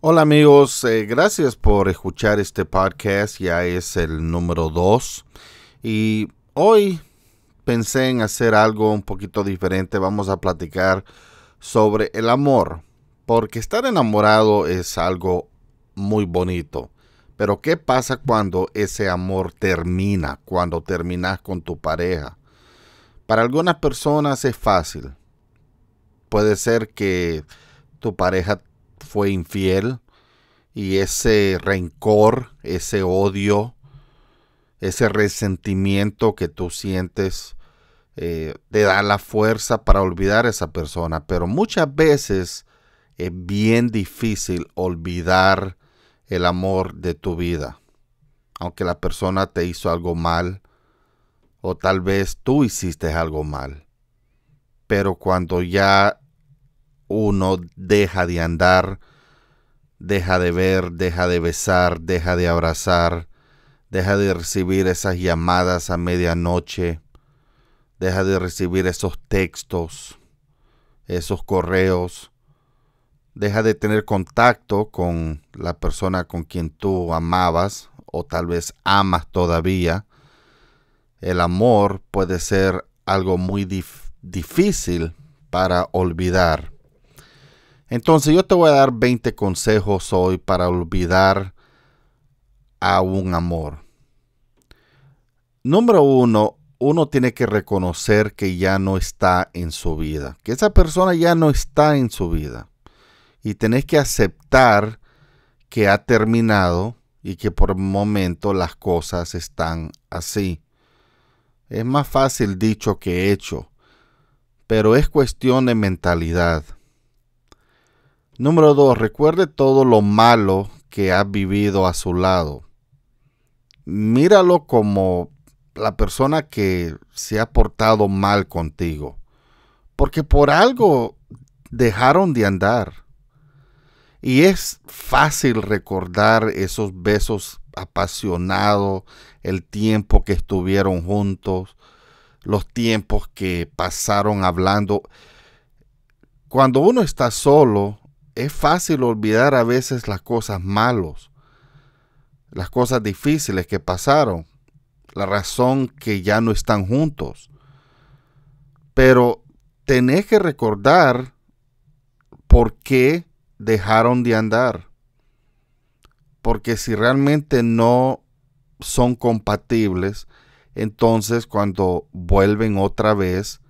Hola amigos, eh, gracias por escuchar este podcast, ya es el número 2 y hoy pensé en hacer algo un poquito diferente, vamos a platicar sobre el amor, porque estar enamorado es algo muy bonito, pero ¿qué pasa cuando ese amor termina, cuando terminas con tu pareja? Para algunas personas es fácil, puede ser que tu pareja fue infiel y ese rencor, ese odio, ese resentimiento que tú sientes eh, te da la fuerza para olvidar a esa persona. Pero muchas veces es bien difícil olvidar el amor de tu vida. Aunque la persona te hizo algo mal o tal vez tú hiciste algo mal. Pero cuando ya uno deja de andar, deja de ver, deja de besar, deja de abrazar, deja de recibir esas llamadas a medianoche, deja de recibir esos textos, esos correos, deja de tener contacto con la persona con quien tú amabas o tal vez amas todavía. El amor puede ser algo muy difícil para olvidar entonces yo te voy a dar 20 consejos hoy para olvidar a un amor. Número uno, uno tiene que reconocer que ya no está en su vida, que esa persona ya no está en su vida. Y tenés que aceptar que ha terminado y que por el momento las cosas están así. Es más fácil dicho que hecho, pero es cuestión de mentalidad. Número dos, recuerde todo lo malo que ha vivido a su lado. Míralo como la persona que se ha portado mal contigo, porque por algo dejaron de andar. Y es fácil recordar esos besos apasionados, el tiempo que estuvieron juntos, los tiempos que pasaron hablando. Cuando uno está solo, es fácil olvidar a veces las cosas malas, las cosas difíciles que pasaron, la razón que ya no están juntos. Pero tenés que recordar por qué dejaron de andar. Porque si realmente no son compatibles, entonces cuando vuelven otra vez,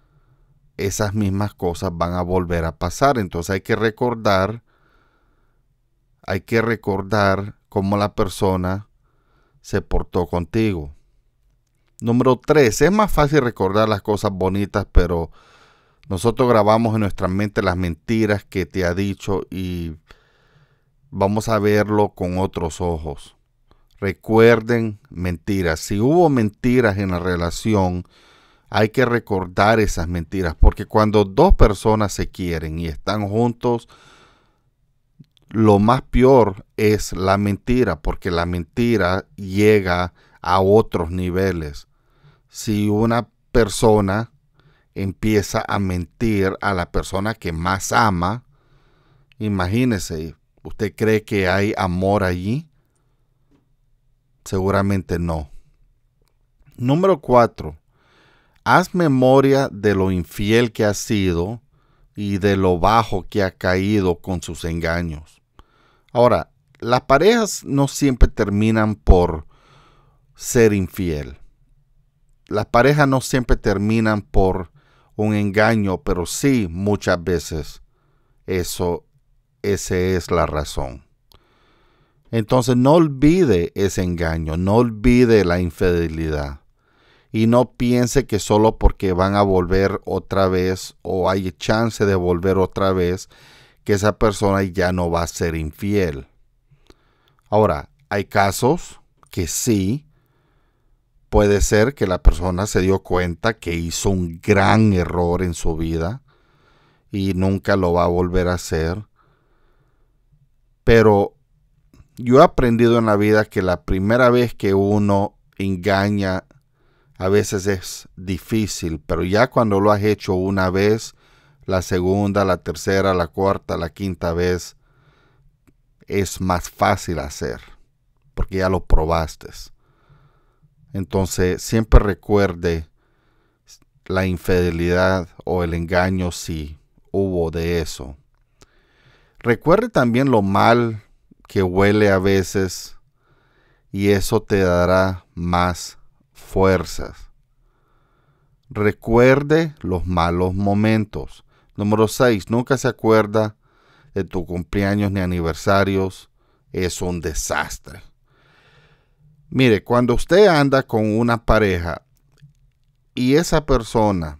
esas mismas cosas van a volver a pasar. Entonces hay que recordar, hay que recordar cómo la persona se portó contigo. Número 3. Es más fácil recordar las cosas bonitas, pero nosotros grabamos en nuestra mente las mentiras que te ha dicho y vamos a verlo con otros ojos. Recuerden mentiras. Si hubo mentiras en la relación, hay que recordar esas mentiras, porque cuando dos personas se quieren y están juntos, lo más peor es la mentira, porque la mentira llega a otros niveles. Si una persona empieza a mentir a la persona que más ama, imagínese, ¿usted cree que hay amor allí? Seguramente no. Número cuatro haz memoria de lo infiel que ha sido y de lo bajo que ha caído con sus engaños. Ahora, las parejas no siempre terminan por ser infiel. Las parejas no siempre terminan por un engaño, pero sí muchas veces eso esa es la razón. Entonces no olvide ese engaño, no olvide la infidelidad y no piense que solo porque van a volver otra vez o hay chance de volver otra vez, que esa persona ya no va a ser infiel. Ahora, hay casos que sí, puede ser que la persona se dio cuenta que hizo un gran error en su vida y nunca lo va a volver a hacer. Pero yo he aprendido en la vida que la primera vez que uno engaña a veces es difícil, pero ya cuando lo has hecho una vez, la segunda, la tercera, la cuarta, la quinta vez, es más fácil hacer, porque ya lo probaste. Entonces, siempre recuerde la infidelidad o el engaño si hubo de eso. Recuerde también lo mal que huele a veces y eso te dará más fuerzas. Recuerde los malos momentos. Número 6. Nunca se acuerda de tu cumpleaños ni aniversarios. Es un desastre. Mire, cuando usted anda con una pareja y esa persona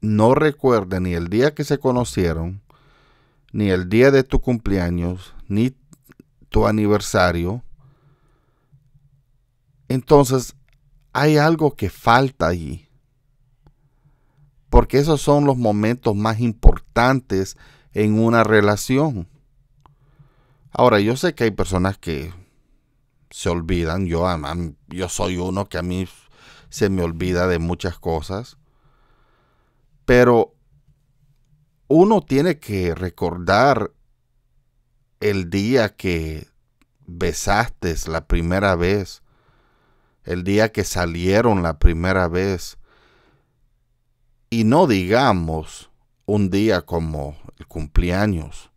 no recuerda ni el día que se conocieron, ni el día de tu cumpleaños, ni tu aniversario, entonces hay algo que falta allí. Porque esos son los momentos más importantes en una relación. Ahora, yo sé que hay personas que se olvidan. Yo, yo soy uno que a mí se me olvida de muchas cosas. Pero uno tiene que recordar el día que besaste la primera vez el día que salieron la primera vez. Y no digamos un día como el cumpleaños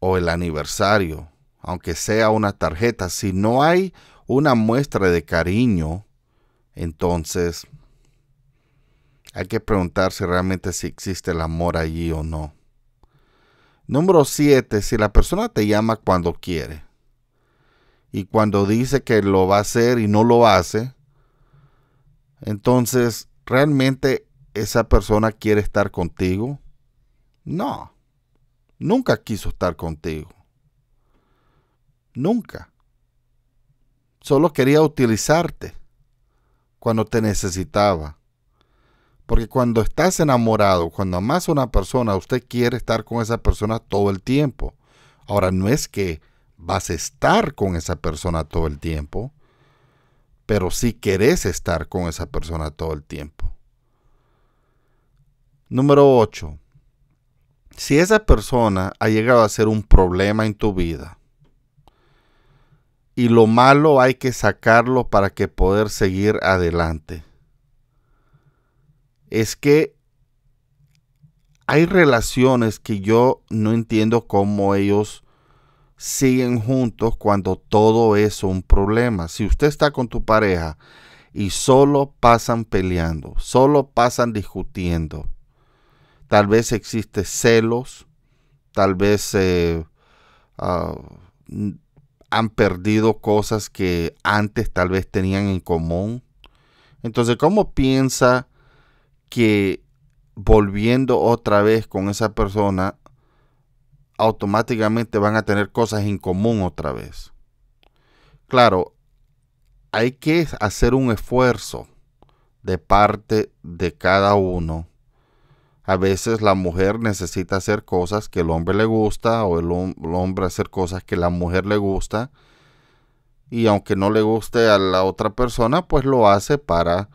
o el aniversario, aunque sea una tarjeta, si no hay una muestra de cariño, entonces hay que preguntarse realmente si existe el amor allí o no. Número 7. Si la persona te llama cuando quiere y cuando dice que lo va a hacer y no lo hace, entonces realmente esa persona quiere estar contigo. No, nunca quiso estar contigo. Nunca. Solo quería utilizarte cuando te necesitaba. Porque cuando estás enamorado, cuando amas a una persona, usted quiere estar con esa persona todo el tiempo. Ahora, no es que vas a estar con esa persona todo el tiempo, pero si quieres querés estar con esa persona todo el tiempo. Número 8. Si esa persona ha llegado a ser un problema en tu vida y lo malo hay que sacarlo para que poder seguir adelante, es que hay relaciones que yo no entiendo cómo ellos siguen juntos cuando todo es un problema. Si usted está con tu pareja y solo pasan peleando, solo pasan discutiendo, tal vez existe celos, tal vez eh, ah, han perdido cosas que antes tal vez tenían en común. Entonces, ¿cómo piensa que volviendo otra vez con esa persona automáticamente van a tener cosas en común otra vez. Claro, hay que hacer un esfuerzo de parte de cada uno. A veces la mujer necesita hacer cosas que el hombre le gusta o el, hombre hacer cosas que la mujer le gusta. Y aunque no le guste a la otra persona, pues lo hace para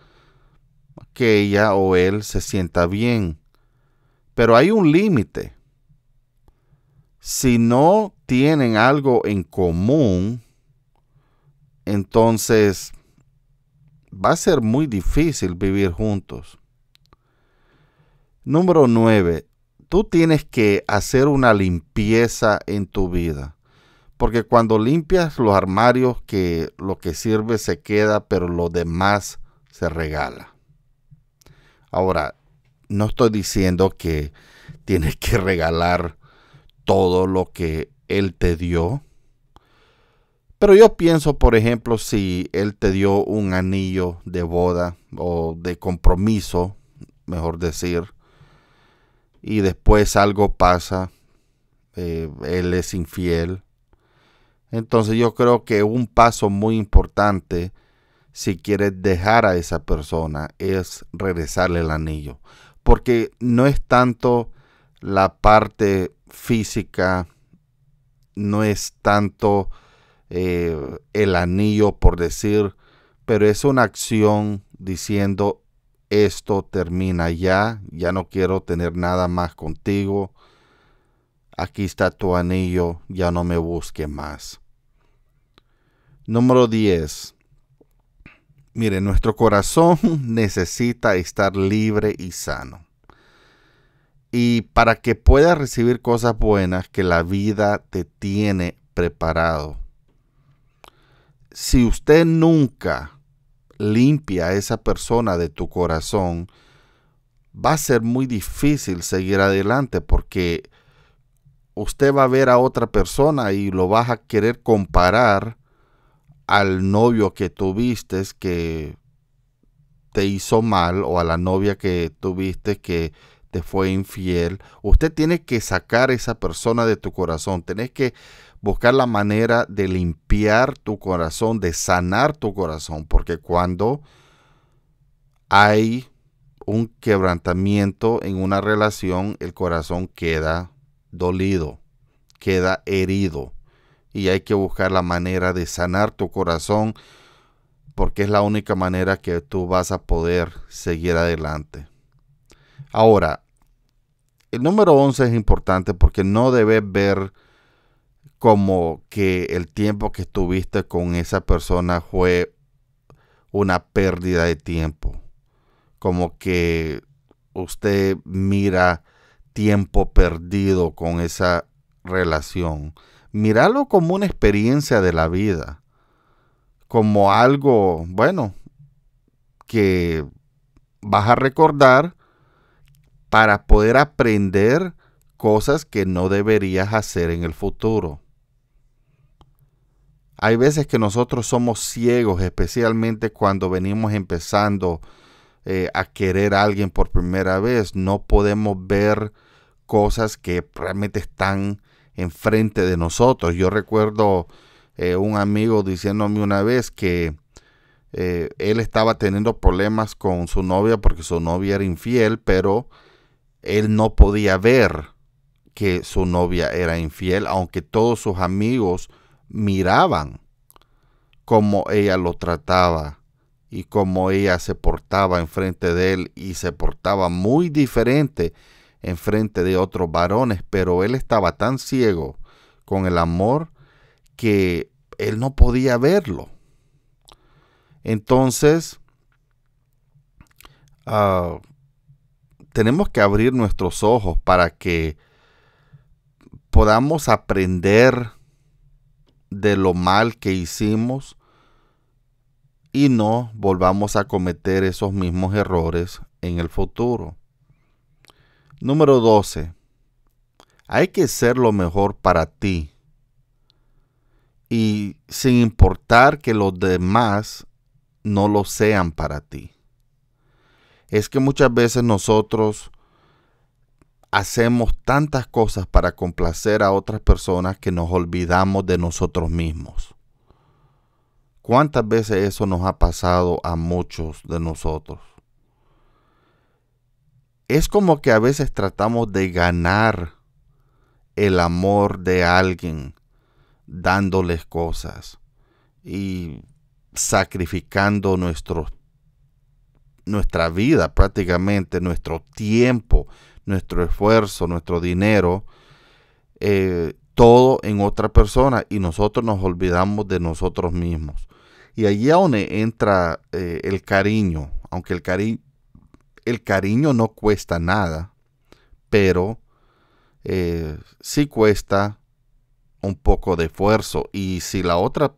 que ella o él se sienta bien. Pero hay un límite si no tienen algo en común, entonces va a ser muy difícil vivir juntos. Número 9. Tú tienes que hacer una limpieza en tu vida. Porque cuando limpias los armarios, que lo que sirve se queda, pero lo demás se regala. Ahora, no estoy diciendo que tienes que regalar todo lo que Él te dio. Pero yo pienso, por ejemplo, si Él te dio un anillo de boda o de compromiso, mejor decir, y después algo pasa, eh, Él es infiel. Entonces yo creo que un paso muy importante si quieres dejar a esa persona es regresarle el anillo. Porque no es tanto la parte física, no es tanto eh, el anillo por decir, pero es una acción diciendo, esto termina ya, ya no quiero tener nada más contigo, aquí está tu anillo, ya no me busque más. Número 10. Mire, nuestro corazón necesita estar libre y sano y para que puedas recibir cosas buenas que la vida te tiene preparado. Si usted nunca limpia a esa persona de tu corazón, va a ser muy difícil seguir adelante porque usted va a ver a otra persona y lo vas a querer comparar al novio que tuviste que te hizo mal o a la novia que tuviste que te fue infiel, usted tiene que sacar esa persona de tu corazón, tenés que buscar la manera de limpiar tu corazón, de sanar tu corazón, porque cuando hay un quebrantamiento en una relación, el corazón queda dolido, queda herido. Y hay que buscar la manera de sanar tu corazón porque es la única manera que tú vas a poder seguir adelante. Ahora, el número 11 es importante porque no debes ver como que el tiempo que estuviste con esa persona fue una pérdida de tiempo. Como que usted mira tiempo perdido con esa relación. Míralo como una experiencia de la vida. Como algo, bueno, que vas a recordar para poder aprender cosas que no deberías hacer en el futuro. Hay veces que nosotros somos ciegos, especialmente cuando venimos empezando eh, a querer a alguien por primera vez. No podemos ver cosas que realmente están enfrente de nosotros. Yo recuerdo eh, un amigo diciéndome una vez que eh, él estaba teniendo problemas con su novia porque su novia era infiel, pero él no podía ver que su novia era infiel, aunque todos sus amigos miraban cómo ella lo trataba y cómo ella se portaba enfrente de él y se portaba muy diferente enfrente de otros varones, pero él estaba tan ciego con el amor que él no podía verlo. Entonces, ah, tenemos que abrir nuestros ojos para que podamos aprender de lo mal que hicimos y no volvamos a cometer esos mismos errores en el futuro. Número 12. Hay que ser lo mejor para ti. Y sin importar que los demás no lo sean para ti es que muchas veces nosotros hacemos tantas cosas para complacer a otras personas que nos olvidamos de nosotros mismos. ¿Cuántas veces eso nos ha pasado a muchos de nosotros? Es como que a veces tratamos de ganar el amor de alguien dándoles cosas y sacrificando nuestros nuestra vida prácticamente, nuestro tiempo, nuestro esfuerzo, nuestro dinero, eh, todo en otra persona y nosotros nos olvidamos de nosotros mismos. Y allí es donde entra eh, el cariño, aunque el, cari el cariño no cuesta nada, pero ...si eh, sí cuesta un poco de esfuerzo. Y si la otra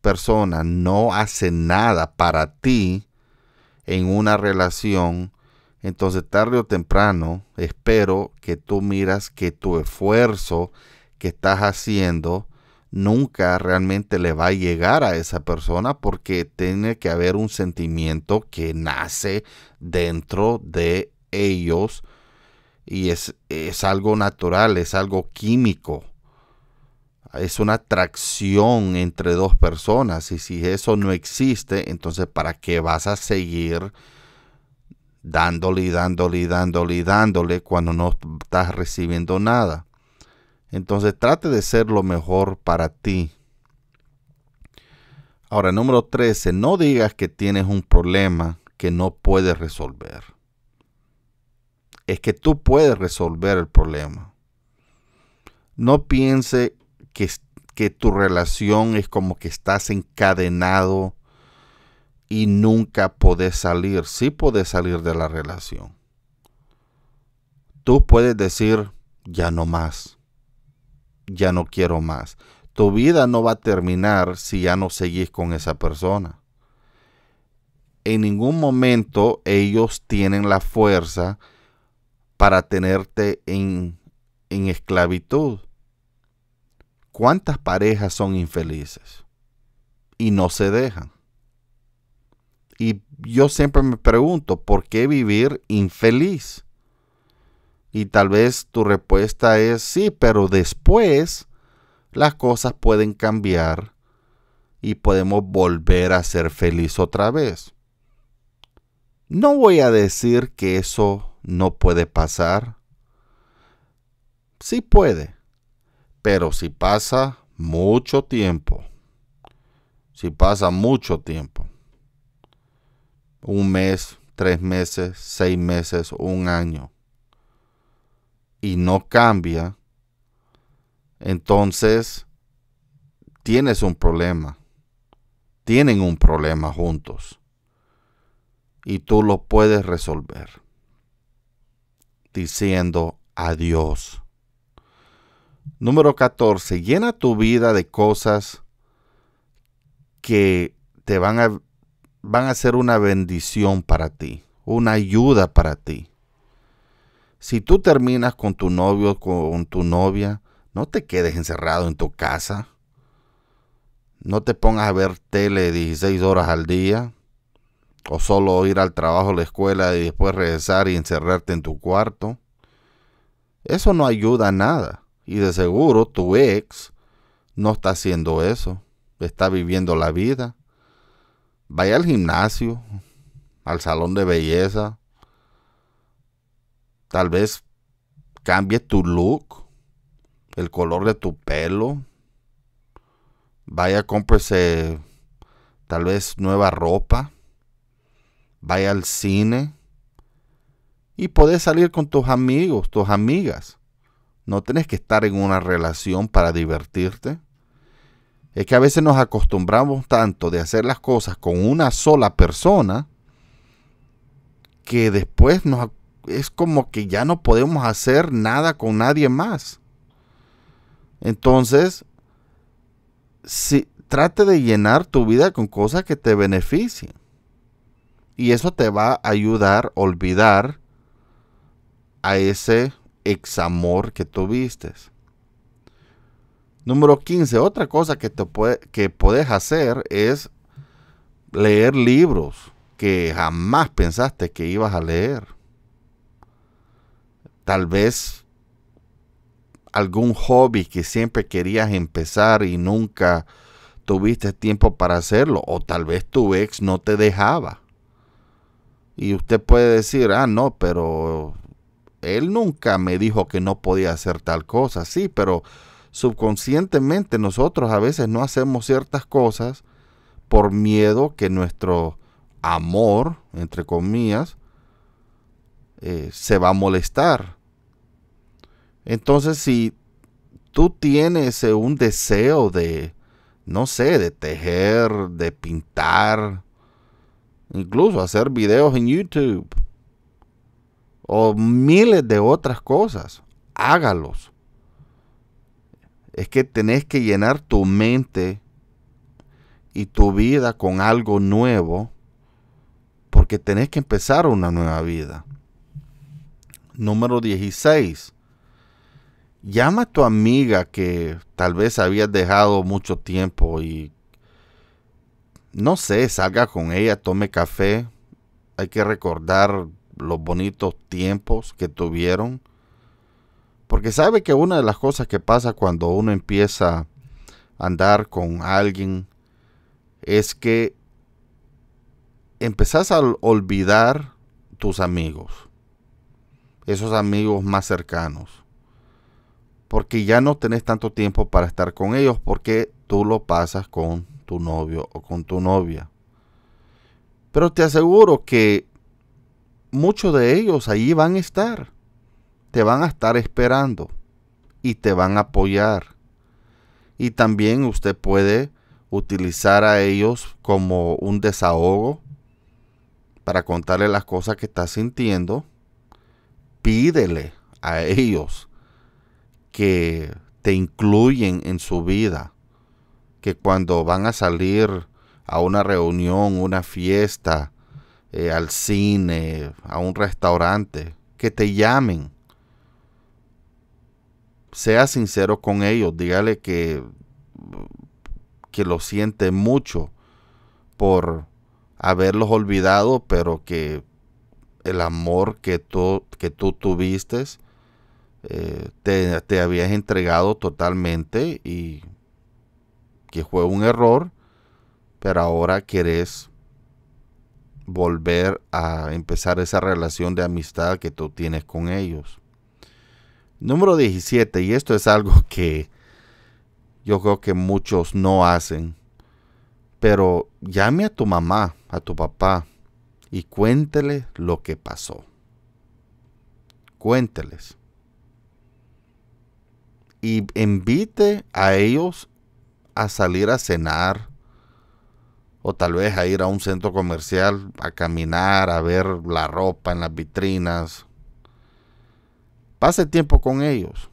persona no hace nada para ti, en una relación, entonces tarde o temprano espero que tú miras que tu esfuerzo que estás haciendo nunca realmente le va a llegar a esa persona porque tiene que haber un sentimiento que nace dentro de ellos y es, es algo natural, es algo químico es una atracción entre dos personas y si eso no existe, entonces ¿para qué vas a seguir dándole y dándole dándole y dándole cuando no estás recibiendo nada? Entonces trate de ser lo mejor para ti. Ahora, número 13, no digas que tienes un problema que no puedes resolver. Es que tú puedes resolver el problema. No piense que, tu relación es como que estás encadenado y nunca podés salir. Sí podés salir de la relación. Tú puedes decir, ya no más. Ya no quiero más. Tu vida no va a terminar si ya no seguís con esa persona. En ningún momento ellos tienen la fuerza para tenerte en, en esclavitud. ¿Cuántas parejas son infelices? Y no se dejan. Y yo siempre me pregunto, ¿por qué vivir infeliz? Y tal vez tu respuesta es sí, pero después las cosas pueden cambiar y podemos volver a ser feliz otra vez. No voy a decir que eso no puede pasar. Sí puede. Pero si pasa mucho tiempo, si pasa mucho tiempo, un mes, tres meses, seis meses, un año, y no cambia, entonces tienes un problema. Tienen un problema juntos. Y tú lo puedes resolver diciendo adiós. Número 14, llena tu vida de cosas que te van a, van a ser una bendición para ti, una ayuda para ti. Si tú terminas con tu novio, con tu novia, no te quedes encerrado en tu casa. No te pongas a ver tele 16 horas al día o solo ir al trabajo, a la escuela y después regresar y encerrarte en tu cuarto. Eso no ayuda a nada. Y de seguro tu ex no está haciendo eso. Está viviendo la vida. Vaya al gimnasio, al salón de belleza. Tal vez cambie tu look, el color de tu pelo. Vaya, cómprese tal vez nueva ropa. Vaya al cine. Y podés salir con tus amigos, tus amigas. No tenés que estar en una relación para divertirte. Es que a veces nos acostumbramos tanto de hacer las cosas con una sola persona que después es como que ya no podemos hacer nada con nadie más. Entonces, si, trate de llenar tu vida con cosas que te beneficien. Y eso te va a ayudar a olvidar a ese Ex amor que tuviste. Número 15. Otra cosa que, te que puedes hacer es leer libros que jamás pensaste que ibas a leer. Tal vez algún hobby que siempre querías empezar y nunca tuviste tiempo para hacerlo. O tal vez tu ex no te dejaba. Y usted puede decir, ah, no, pero él nunca me dijo que no podía hacer tal cosa, sí, pero subconscientemente nosotros a veces no hacemos ciertas cosas por miedo que nuestro amor, entre comillas, eh, se va a molestar. Entonces, si tú tienes eh, un deseo de, no sé, de tejer, de pintar, incluso hacer videos en YouTube, o miles de otras cosas. Hágalos. Es que tenés que llenar tu mente y tu vida con algo nuevo porque tenés que empezar una nueva vida. Número 16. Llama a tu amiga que tal vez habías dejado mucho tiempo y no sé, salga con ella, tome café. Hay que recordar los bonitos tiempos que tuvieron. Porque sabe que una de las cosas que pasa cuando uno empieza a andar con alguien es que empezás a olvidar tus amigos, esos amigos más cercanos, porque ya no tenés tanto tiempo para estar con ellos porque tú lo pasas con tu novio o con tu novia. Pero te aseguro que muchos de ellos ahí van a estar. Te van a estar esperando y te van a apoyar. Y también usted puede utilizar a ellos como un desahogo para contarle las cosas que está sintiendo. Pídele a ellos que te incluyen en su vida, que cuando van a salir a una reunión, una fiesta, eh, al cine, a un restaurante, que te llamen. Sea sincero con ellos, dígale que, que lo siente mucho por haberlos olvidado, pero que el amor que tú, que tú tuviste eh, te, te habías entregado totalmente y que fue un error, pero ahora querés volver a empezar esa relación de amistad que tú tienes con ellos. Número 17, y esto es algo que yo creo que muchos no hacen, pero llame a tu mamá, a tu papá, y cuéntele lo que pasó. Cuénteles. Y invite a ellos a salir a cenar, o tal vez a ir a un centro comercial a caminar, a ver la ropa en las vitrinas. Pase tiempo con ellos.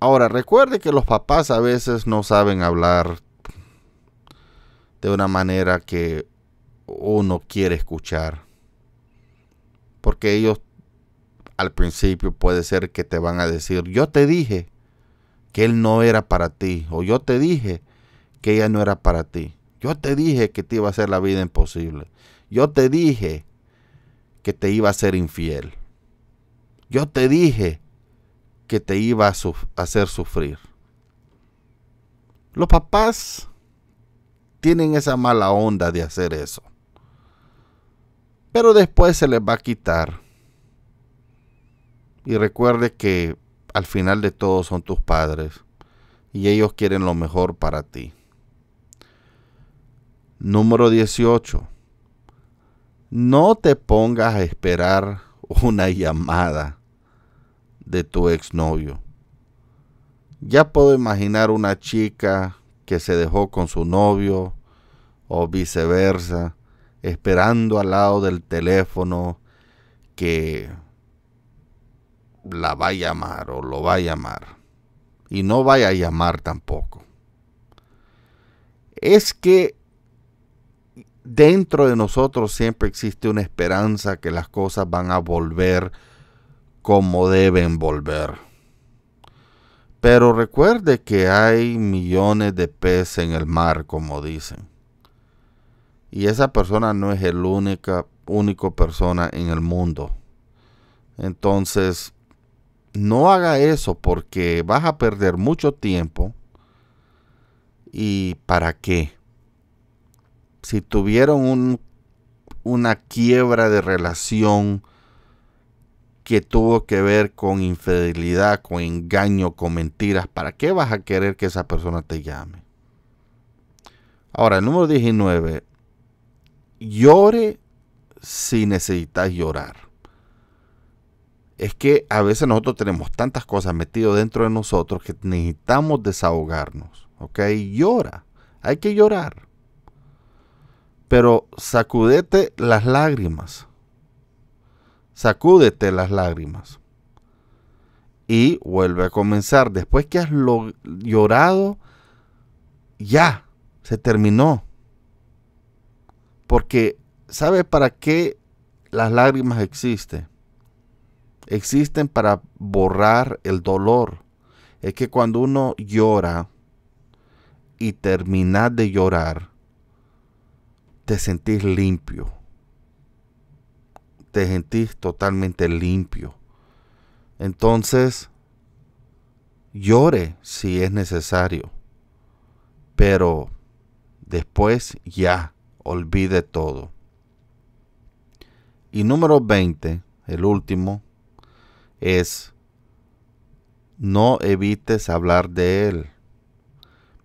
Ahora, recuerde que los papás a veces no saben hablar de una manera que uno quiere escuchar. Porque ellos al principio puede ser que te van a decir, yo te dije que él no era para ti, o yo te dije que ella no era para ti. Yo te dije que te iba a hacer la vida imposible. Yo te dije que te iba a ser infiel. Yo te dije que te iba a hacer sufrir. Los papás tienen esa mala onda de hacer eso. Pero después se les va a quitar. Y recuerde que al final de todo son tus padres y ellos quieren lo mejor para ti. Número 18. No te pongas a esperar una llamada de tu exnovio. Ya puedo imaginar una chica que se dejó con su novio o viceversa, esperando al lado del teléfono que la va a llamar o lo va a llamar. Y no vaya a llamar tampoco. Es que dentro de nosotros siempre existe una esperanza que las cosas van a volver como deben volver. Pero recuerde que hay millones de peces en el mar, como dicen. Y esa persona no es el única, único persona en el mundo. Entonces, no haga eso porque vas a perder mucho tiempo. ¿Y para qué? si tuvieron una quiebra de relación que tuvo que ver con infidelidad, con engaño, con mentiras, ¿para qué vas a querer que esa persona te llame? Ahora, el número 19, llore si necesitas llorar. Es que a veces nosotros tenemos tantas cosas metidas dentro de nosotros que necesitamos desahogarnos. ¿Ok? Llora. Hay que llorar pero sacúdete las lágrimas. Sacúdete las lágrimas. Y vuelve a comenzar. Después que has llorado, ya, se terminó. Porque, ¿sabe para qué las lágrimas existen? Existen para borrar el dolor. Es que cuando uno llora y termina de llorar, te sentís limpio. Te sentís totalmente limpio. Entonces, llore si es necesario. Pero después ya, olvide todo. Y número 20, el último, es no evites hablar de él.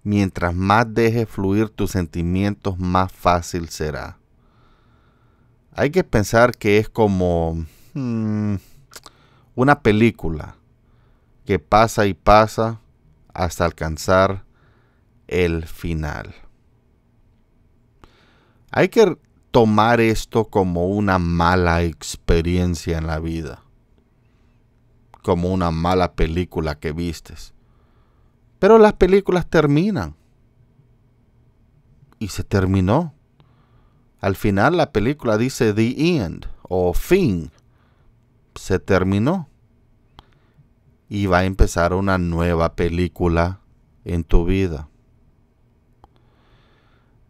Mientras más dejes fluir tus sentimientos, más fácil será. Hay que pensar que es como hmm, una película que pasa y pasa hasta alcanzar el final. Hay que tomar esto como una mala experiencia en la vida, como una mala película que vistes. Pero las películas terminan. Y se terminó. Al final la película dice The End o Fin. Se terminó. Y va a empezar una nueva película en tu vida.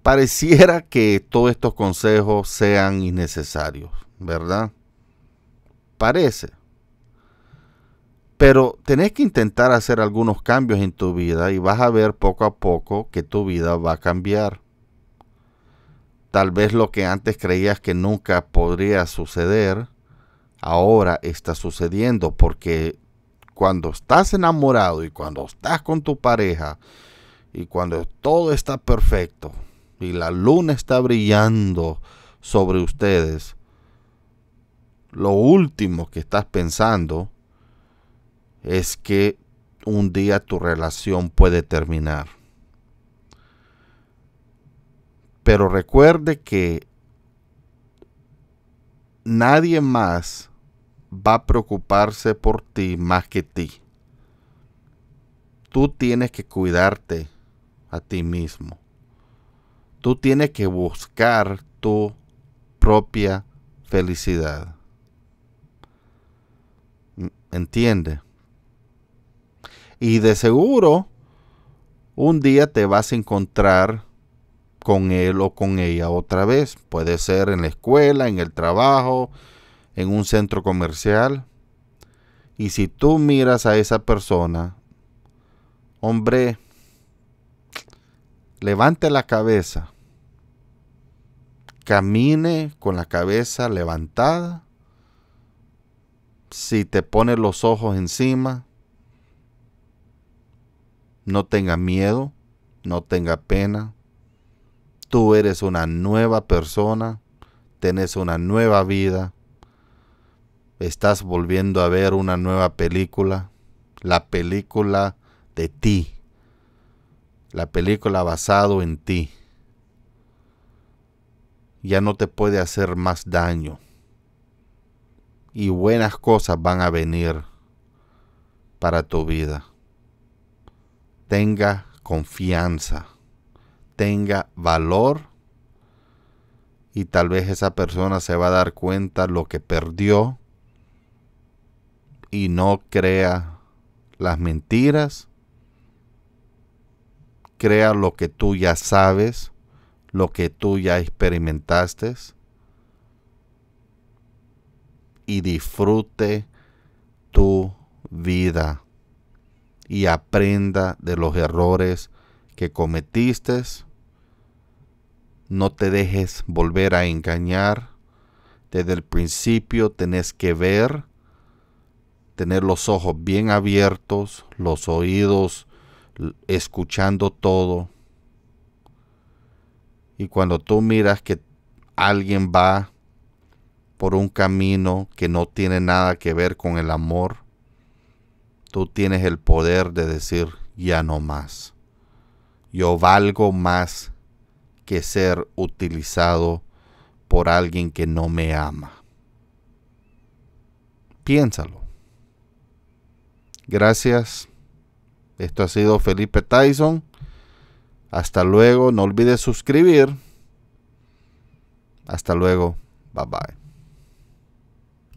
Pareciera que todos estos consejos sean innecesarios, ¿verdad? Parece. Pero tenés que intentar hacer algunos cambios en tu vida y vas a ver poco a poco que tu vida va a cambiar. Tal vez lo que antes creías que nunca podría suceder, ahora está sucediendo porque cuando estás enamorado y cuando estás con tu pareja y cuando todo está perfecto y la luna está brillando sobre ustedes, lo último que estás pensando es que un día tu relación puede terminar. Pero recuerde que nadie más va a preocuparse por ti más que ti. Tú tienes que cuidarte a ti mismo. Tú tienes que buscar tu propia felicidad. ¿Entiende? Y de seguro, un día te vas a encontrar con él o con ella otra vez. Puede ser en la escuela, en el trabajo, en un centro comercial. Y si tú miras a esa persona, hombre, levante la cabeza. Camine con la cabeza levantada. Si te pones los ojos encima, no tenga miedo, no tenga pena. Tú eres una nueva persona, tenés una nueva vida. Estás volviendo a ver una nueva película, la película de ti, la película basado en ti. Ya no te puede hacer más daño. Y buenas cosas van a venir para tu vida tenga confianza, tenga valor y tal vez esa persona se va a dar cuenta lo que perdió y no crea las mentiras, crea lo que tú ya sabes, lo que tú ya experimentaste y disfrute tu vida y aprenda de los errores que cometiste. No te dejes volver a engañar. Desde el principio tenés que ver, tener los ojos bien abiertos, los oídos escuchando todo. Y cuando tú miras que alguien va por un camino que no tiene nada que ver con el amor, tú tienes el poder de decir, ya no más. Yo valgo más que ser utilizado por alguien que no me ama. Piénsalo. Gracias. Esto ha sido Felipe Tyson. Hasta luego. No olvides suscribir. Hasta luego. Bye bye.